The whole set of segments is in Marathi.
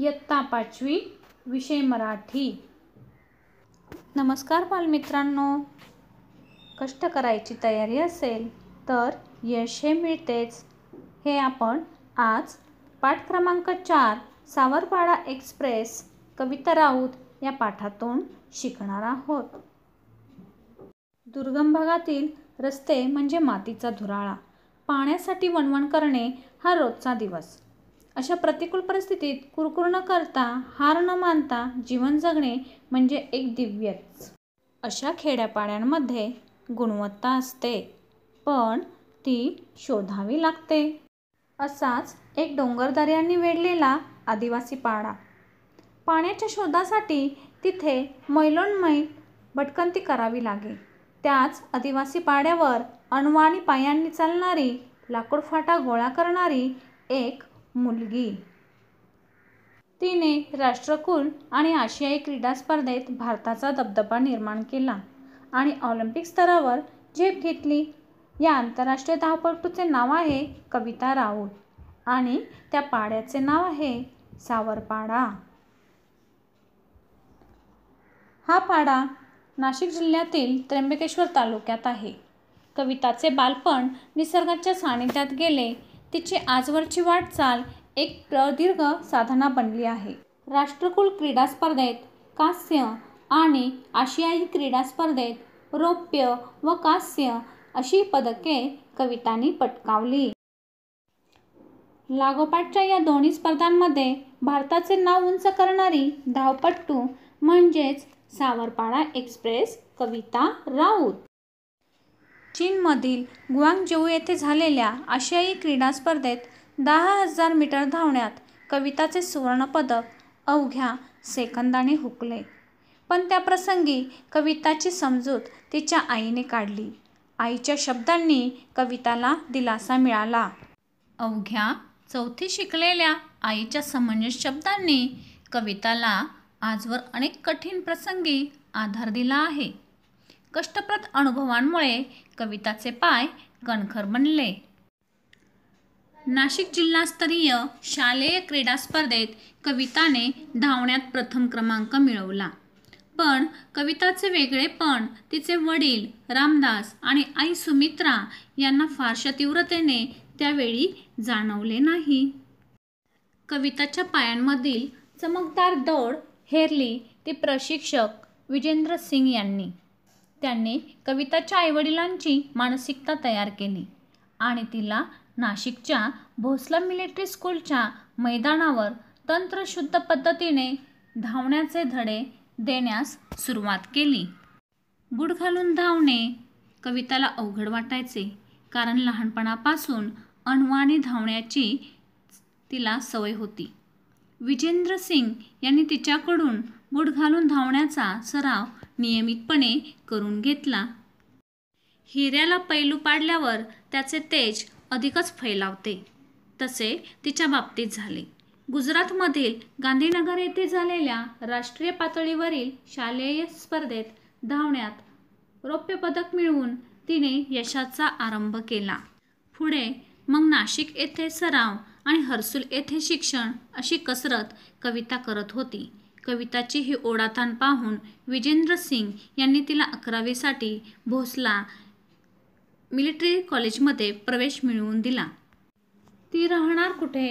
इयत्ता पाचवी विषय मराठी नमस्कार बालमित्रांनो कष्ट करायची तयारी असेल तर यश हे मिळतेच हे आपण आज पाठ क्रमांक चार सावरपाडा एक्सप्रेस कविता राऊत या पाठातून शिकणार आहोत दुर्गम भागातील रस्ते म्हणजे मातीचा धुराळा पाण्यासाठी वणवण करणे हा रोजचा दिवस अशा प्रतिकूल परिस्थितीत कुरकुर न करता हार न मानता जीवन जगणे म्हणजे एक दिव्यच अशा खेड्यापाड्यांमध्ये गुणवत्ता असते पण ती शोधावी लागते असाच एक डोंगरदऱ्यांनी वेढलेला आदिवासी पाडा पाण्याच्या शोधासाठी तिथे मैलोनमय भटकंती करावी लागे त्याच आदिवासी पाड्यावर अणवाणी पायांनी चालणारी लाकूड फाटा गोळा करणारी एक मुलगी तिने राष्ट्रकुल आणि आशियाई क्रीडा स्पर्धेत भारताचा दबदबा निर्माण केला आणि ऑलिम्पिक स्तरावर झेप घेतली या आंतरराष्ट्रीय धावपटूचे नाव आहे कविता राऊत आणि त्या पाड्याचे नाव आहे सावरपाडा हा पाडा नाशिक जिल्ह्यातील त्र्यंबकेश्वर तालुक्यात आहे कविताचे बालपण निसर्गाच्या सानिध्यात गेले तिची आजवरची वाटचाल एक प्रदीर्घ साधना बनली आहे राष्ट्रकुल क्रीडा स्पर्धेत कांस्य आणि आशियाई क्रीडा स्पर्धेत रौप्य व कांस्य अशी पदके कवितानी पटकावली लागोपाठच्या या दोन्ही स्पर्धांमध्ये भारताचे नाव उंच करणारी धावपट्टू म्हणजेच सावरपाडा एक्सप्रेस कविता राऊत चीनमधील गुआंगजू येथे झालेल्या आशियाई क्रीडा स्पर्धेत दहा हजार मीटर धावण्यात कविताचे सुवर्णपदक अवघ्या सेकंदाने हुकले पण त्याप्रसंगी कविताची समजूत तिच्या आईने काढली आईच्या शब्दांनी कविताला दिलासा मिळाला अवघ्या चौथी शिकलेल्या आईच्या समंजस शब्दांनी कविताला आजवर अनेक कठीण प्रसंगी आधार दिला आहे कष्टप्रद अनुभवांमुळे कविताचे पाय कणखर बनले नाशिक जिल्हास्तरीय शालेय क्रीडा स्पर्धेत कविताने धावण्यात प्रथम क्रमांक मिळवला पण कविताचे वेगळेपण तिचे वडील रामदास आणि आई सुमित्रा यांना फारशा तीव्रतेने त्यावेळी जाणवले नाही कविताच्या पायांमधील चमकदार दौड हेरली ते प्रशिक्षक विजेंद्र सिंग यांनी त्यांनी कविताच्या आईवडिलांची मानसिकता तयार केली आणि तिला नाशिकच्या भोसला मिलिटरी स्कूलच्या मैदानावर तंत्रशुद्ध पद्धतीने धावण्याचे धडे देण्यास सुरुवात केली बुड घालून धावणे कविताला अवघड वाटायचे कारण लहानपणापासून अनवाणी धावण्याची तिला सवय होती विजेंद्र सिंग यांनी तिच्याकडून गुड घालून धावण्याचा सराव नियमितपणे करून घेतला हिऱ्याला पैलू पाडल्यावर त्याचे तेज अधिकच फैलावते तसे तिच्या बाबतीत झाले गुजरातमधील गांधीनगर येथे झालेल्या राष्ट्रीय पातळीवरील शालेय स्पर्धेत धावण्यात रौप्य पदक मिळवून तिने यशाचा आरंभ केला पुढे मग नाशिक येथे सराव आणि हर्सुल येथे शिक्षण अशी कसरत कविता करत होती कविताची ही ओढाथान पाहून विजेंद्र सिंग यांनी तिला अकरावीसाठी भोसला मिलिटरी कॉलेजमध्ये प्रवेश मिळवून दिला ती राहणार कुठे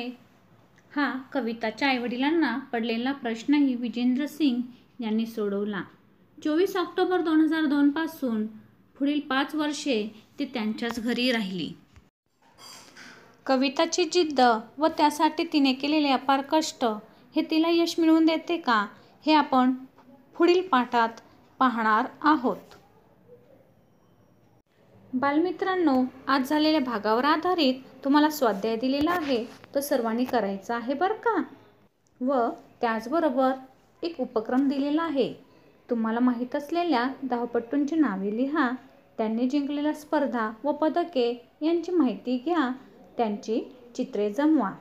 हा कविताच्या आईवडिलांना पडलेला प्रश्नही विजेंद्र सिंग यांनी सोडवला चोवीस ऑक्टोबर दोन हजार दोनपासून पुढील पाच वर्षे ती त्यांच्याच घरी राहिली कविताची जिद्द व त्यासाठी तिने केलेले अपार कष्ट हे तिला यश मिळवून देते का हे आपण पुढील पाठात पाहणार आहोत बालमित्रांनो आज झालेल्या भागावर आधारित तुम्हाला स्वाध्याय दिलेला आहे तो सर्वांनी करायचा आहे बरं का व त्याचबरोबर एक उपक्रम दिलेला आहे तुम्हाला माहीत असलेल्या धावपट्टूंची नावे लिहा त्यांनी जिंकलेल्या स्पर्धा व पदके यांची माहिती घ्या त्यांची चित्रे जमवा